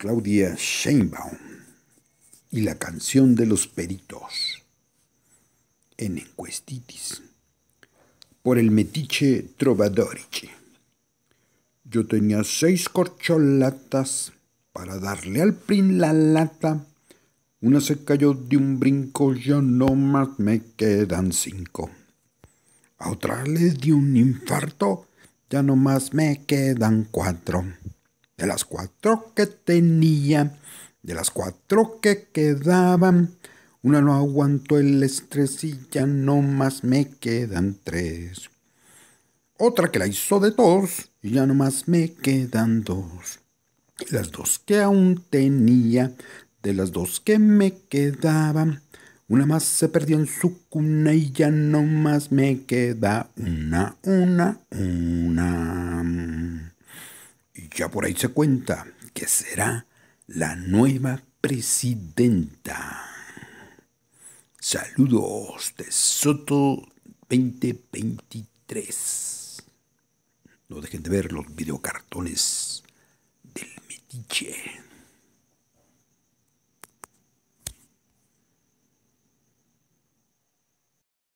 Claudia Sheinbaum y la canción de los peritos en Encuestitis por el metiche trovadoriche. Yo tenía seis corcholatas para darle al prin la lata. Una se cayó de un brinco, ya no más me quedan cinco. A otra le di un infarto, ya no más me quedan cuatro de las cuatro que tenía, de las cuatro que quedaban, una no aguantó el estrés y ya no más me quedan tres. Otra que la hizo de dos y ya no más me quedan dos. Y las dos que aún tenía, de las dos que me quedaban, una más se perdió en su cuna y ya no más me queda una, una, una. Ya por ahí se cuenta que será la nueva presidenta. Saludos de Soto 2023. No dejen de ver los videocartones del Metiche.